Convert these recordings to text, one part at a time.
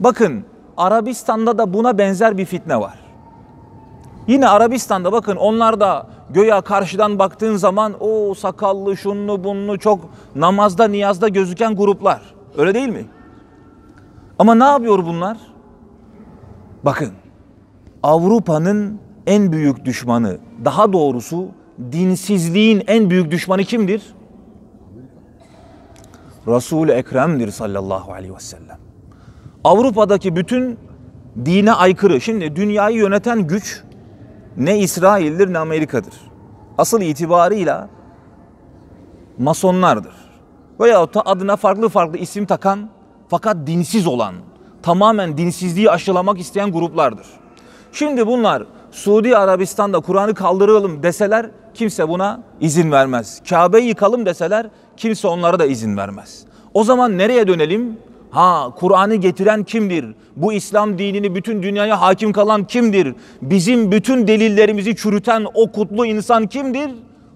Bakın Arabistan'da da buna benzer bir fitne var. Yine Arabistan'da bakın onlar da göya karşıdan baktığın zaman o sakallı, şunlu, bunlu çok namazda, niyazda gözüken gruplar. Öyle değil mi? Ama ne yapıyor bunlar? Bakın Avrupa'nın en büyük düşmanı, daha doğrusu dinsizliğin en büyük düşmanı kimdir? Resul-i Ekrem'dir sallallahu aleyhi ve sellem. Avrupa'daki bütün dine aykırı. Şimdi dünyayı yöneten güç ne İsrail'dir ne Amerika'dır. Asıl itibarıyla masonlardır. Veyahut da adına farklı farklı isim takan fakat dinsiz olan, tamamen dinsizliği aşılamak isteyen gruplardır. Şimdi bunlar Suudi Arabistan'da Kur'an'ı kaldıralım deseler kimse buna izin vermez. Kabe'yi yıkalım deseler kimse onlara da izin vermez. O zaman nereye dönelim? Ha Kur'an'ı getiren kimdir? Bu İslam dinini bütün dünyaya hakim kalan kimdir? Bizim bütün delillerimizi çürüten o kutlu insan kimdir?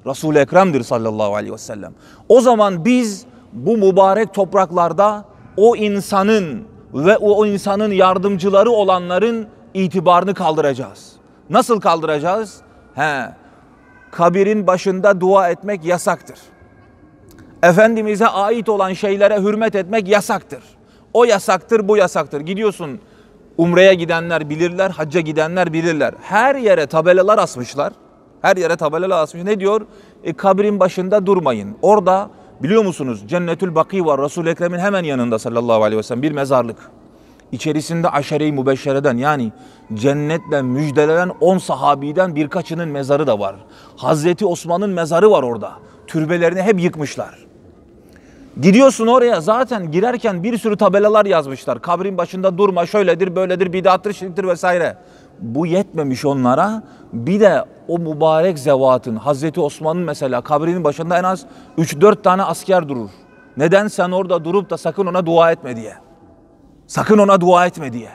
Resul-i Ekrem'dir sallallahu aleyhi ve sellem. O zaman biz bu mübarek topraklarda o insanın ve o insanın yardımcıları olanların itibarını kaldıracağız. Nasıl kaldıracağız? He, kabirin başında dua etmek yasaktır. Efendimiz'e ait olan şeylere hürmet etmek yasaktır. O yasaktır, bu yasaktır. Gidiyorsun umreye gidenler bilirler, hacca gidenler bilirler. Her yere tabelalar asmışlar. Her yere tabelalar asmış. Ne diyor? E, kabrin başında durmayın. Orada biliyor musunuz Cennetül Baki var. Resul-i Ekrem'in hemen yanında sallallahu aleyhi ve sellem bir mezarlık. İçerisinde aşere-i mübeşşereden yani cennetle müjdelenen 10 sahabiden birkaçının mezarı da var. Hazreti Osman'ın mezarı var orada. Türbelerini hep yıkmışlar. Gidiyorsun oraya zaten girerken bir sürü tabelalar yazmışlar. Kabrin başında durma şöyledir böyledir bidattır şirktir vesaire. Bu yetmemiş onlara. Bir de o mübarek zevatın Hazreti Osman'ın mesela kabrinin başında en az 3-4 tane asker durur. Neden sen orada durup da sakın ona dua etme diye. Sakın ona dua etme diye.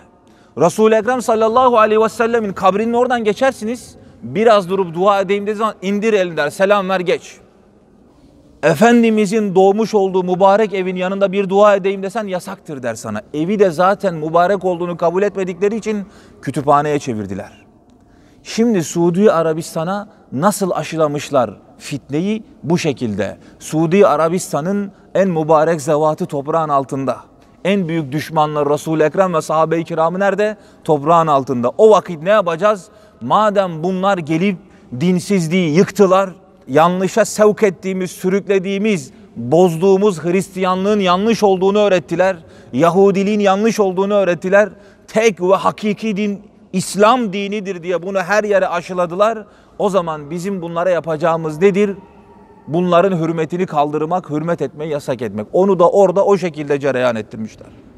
Resul-i Ekrem sallallahu aleyhi ve sellemin kabrinin oradan geçersiniz. Biraz durup dua edeyim dediği zaman indir elini der. Selam ver geç. Efendimizin doğmuş olduğu mübarek evin yanında bir dua edeyim desen yasaktır der sana. Evi de zaten mübarek olduğunu kabul etmedikleri için kütüphaneye çevirdiler. Şimdi Suudi Arabistan'a nasıl aşılamışlar fitneyi bu şekilde. Suudi Arabistan'ın en mübarek zevatı toprağın altında. En büyük düşmanlar Resul-i Ekrem ve sahabe-i kiramı nerede? Toprağın altında. O vakit ne yapacağız? Madem bunlar gelip dinsizliği yıktılar, yanlışa sevk ettiğimiz, sürüklediğimiz, bozduğumuz Hristiyanlığın yanlış olduğunu öğrettiler. Yahudiliğin yanlış olduğunu öğrettiler. Tek ve hakiki din İslam dinidir diye bunu her yere aşıladılar. O zaman bizim bunlara yapacağımız nedir? Bunların hürmetini kaldırmak, hürmet etmeyi yasak etmek. Onu da orada o şekilde cereyan ettirmişler.